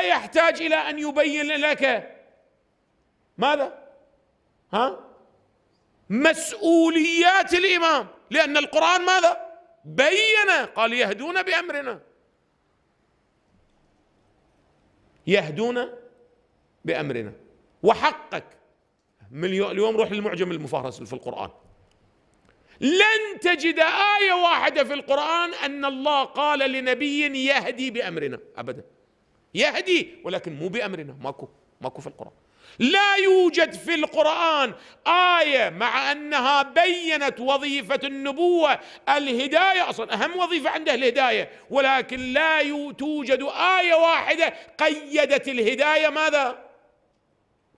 لا يحتاج إلى أن يبين لك ماذا؟ ها؟ مسؤوليات الإمام لأن القرآن ماذا؟ بين قال يهدون بأمرنا يهدون بأمرنا وحقك اليوم روح للمعجم المفهرس في القرآن لن تجد آية واحدة في القرآن أن الله قال لنبي يهدي بأمرنا أبداً يهدي ولكن مو بأمرنا ماكو ماكو في القرآن لا يوجد في القرآن آية مع أنها بينت وظيفة النبوة الهداية أصلا أهم وظيفة عنده الهداية ولكن لا توجد آية واحدة قيدت الهداية ماذا؟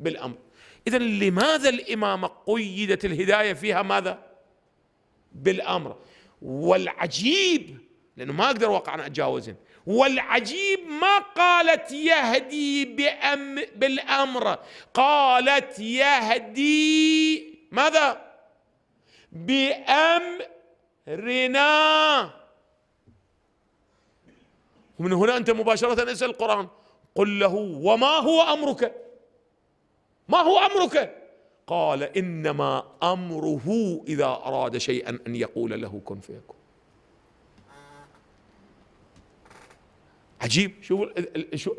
بالأمر إذا لماذا الإمامة قيدت الهداية فيها ماذا؟ بالأمر والعجيب لأنه ما أقدر واقعا اتجاوزهم والعجيب ما قالت يهدي بأم بالأمر قالت يهدي ماذا بأمرنا ومن هنا أنت مباشرة اسأل القرآن قل له وما هو أمرك ما هو أمرك قال إنما أمره إذا أراد شيئا أن يقول له كن فيكون عجيب شوفوا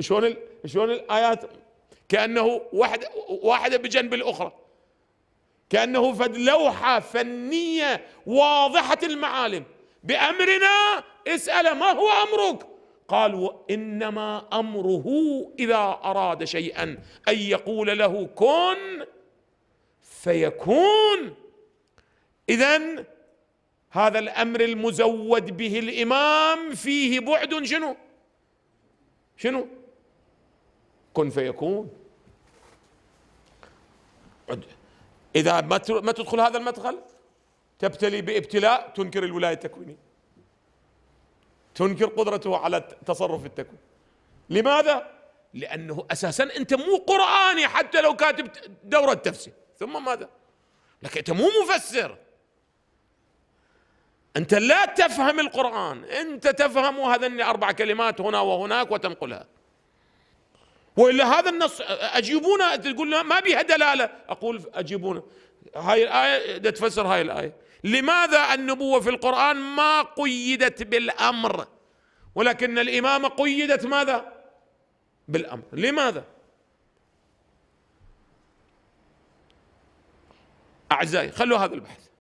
شلون شلون الايات كانه واحده واحده بجنب الاخرى كانه فد لوحه فنيه واضحه المعالم بامرنا اسال ما هو امرك قال انما امره اذا اراد شيئا ان يقول له كن فيكون اذا هذا الامر المزود به الامام فيه بعد شنو شنو كن فيكون اذا ما ما تدخل هذا المدخل تبتلي بابتلاء تنكر الولايه التكوينيه تنكر قدرته على التصرف في التكوين لماذا لانه اساسا انت مو قراني حتى لو كاتب دوره تفسير ثم ماذا لك انت مو مفسر أنت لا تفهم القرآن أنت تفهم هذا أربع كلمات هنا وهناك وتنقلها وإلا هذا النص أجيبونا تقول ما بها دلالة أقول أجيبونا هاي الآية تفسر هاي الآية لماذا النبوة في القرآن ما قيدت بالأمر ولكن الإمامة قيدت ماذا بالأمر لماذا أعزائي خلوا هذا البحث